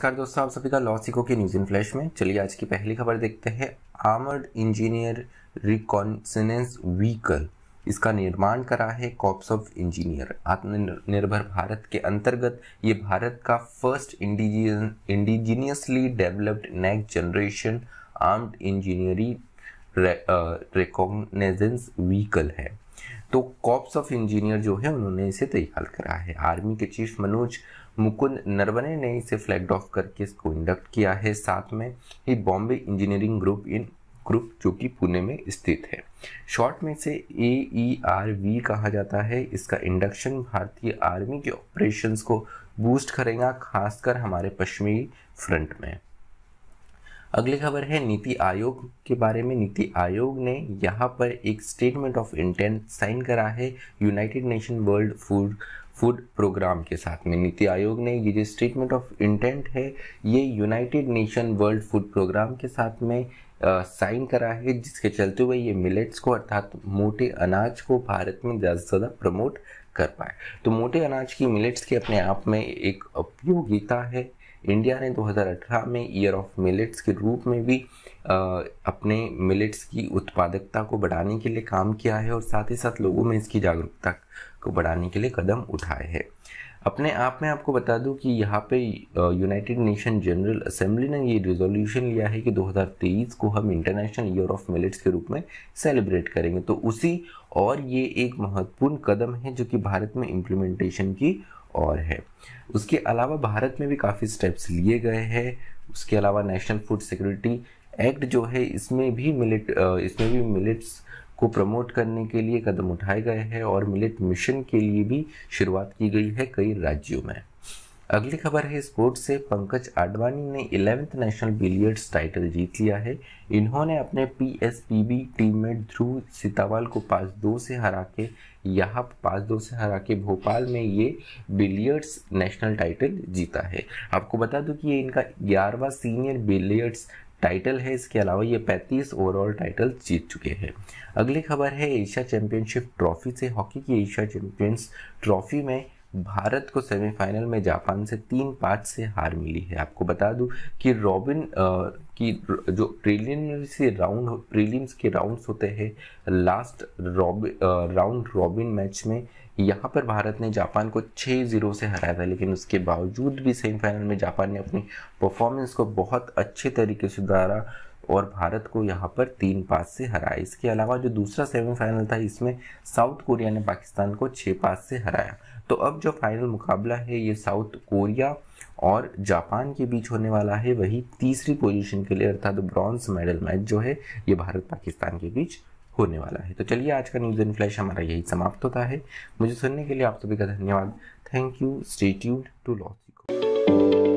नमस्कार दोस्तों आप सभी का लॉ सीखो के न्यूज़ इन फ्लैश में चलिए आज की पहली खबर देखते हैं आर्मर्ड इंजीनियर रिकॉन्सिनेंस व्हीकल इसका निर्माण करा है कॉप्स ऑफ इंजीनियर आत्मनिर्भर भारत के अंतर्गत ये भारत का first indigenously developed next generation armed engineering reconnaissance vehicle है तो कॉप्स ऑफ इंजीनियर जो है उन्होंने इसे तैयार करा है आर्मी के चीफ मनोज मुकुंद नरवने ने इसे फ्लैग ऑफ करके इसको इंडक्ट किया है साथ में ही बॉम्बे इंजीनियरिंग ग्रुप इन ग्रुप जो कि पुणे में स्थित है शॉर्ट में से ए ई आर वी कहा जाता है इसका इंडक्शन भारतीय आर्मी के ऑपरेशंस को बूस्ट करेगा खासकर हमारे पश्चिमी फ्रंट में अगली खबर है नीति आयोग के बारे में नीति आयोग ने यहाँ पर एक स्टेटमेंट ऑफ इंटेंट साइन करा है United Nation world food food programme के साथ में नीति आयोग ने ये जो स्टेटमेंट ऑफ इंटेंट है ये United Nation world food programme के साथ में साइन करा है जिसके चलते हुए ये मिलेट्स को अर्थात मोटे अनाज को भारत में ज़्यादा से ज़्यादा प्रमोट कर पाए तो मोटे अनाज की मिलेट्स की अपने आप में एक उपयोगिता है इंडिया ने 2018 में ईयर ऑफ मिलेट्स के रूप में भी आ, अपने मिलेट्स की उत्पादकता को बढ़ाने के लिए काम किया है और साथ ही साथ लोगों में इसकी जागरूकता को बढ़ाने के लिए कदम उठाए हैं अपने आप में आपको बता दूं कि यहाँ पे यूनाइटेड नेशन जनरल असेंबली ने ये रिजोल्यूशन लिया है कि 2023 को हम इंटरनेशनल ईयर ऑफ मिलेट्स के रूप में सेलिब्रेट करेंगे तो उसी और ये एक महत्वपूर्ण कदम है जो कि भारत में इम्प्लीमेंटेशन की और है उसके अलावा भारत में भी काफ़ी स्टेप्स लिए गए हैं उसके अलावा नेशनल फूड सिक्योरिटी एक्ट जो है इसमें भी मिलिट इसमें भी मिलिट्स को प्रमोट करने के लिए कदम उठाए गए हैं और मिलिट मिशन के लिए भी शुरुआत की गई है कई राज्यों में अगली खबर है स्पोर्ट से पंकज आडवाणी ने इलेवेंथ नेशनल बिलियर्ड्स टाइटल जीत लिया है इन्होंने अपने पीएसपीबी टीममेट ध्रुव सीतावाल को पाँच दो से हरा के यहाँ पाँच दो से हरा के भोपाल में ये बिलियर्ड्स नेशनल टाइटल जीता है आपको बता दूं कि ये इनका ग्यारहवा सीनियर बिलियर्ड्स टाइटल है इसके अलावा ये 35 ओवरऑल टाइटल जीत चुके हैं अगली खबर है एशिया चैंपियनशिप ट्रॉफी से हॉकी की एशिया चैंपियंस ट्रॉफी में भारत को सेमीफाइनल में जापान से तीन पाँच से हार मिली है आपको बता दूं कि रॉबिन की जो प्रीलिम्स राउंड प्रीलिम्स के राउंड्स होते हैं last rob round robin match में यहाँ पर भारत ने जापान को छः जीरो से हराया था लेकिन उसके बावजूद भी सेमीफाइनल में जापान ने अपनी परफॉर्मेंस को बहुत अच्छे तरीके से सुधारा और भारत को यहाँ पर तीन पास से हराया इसके अलावा जो दूसरा सेमीफाइनल था इसमें साउथ कोरिया ने पाकिस्तान को छः पास से हराया तो अब जो फाइनल मुकाबला है ये साउथ कोरिया और जापान के बीच होने वाला है वही तीसरी पोजीशन के लिए अर्थात तो ब्रॉन्ज मेडल मैच जो है ये भारत पाकिस्तान के बीच होने वाला है तो चलिए आज का न्यूज़ एंड फ्लैश हमारा यही समाप्त होता है मुझे सुनने के लिए आप सभी का धन्यवाद thank you stay tuned to लॉसिको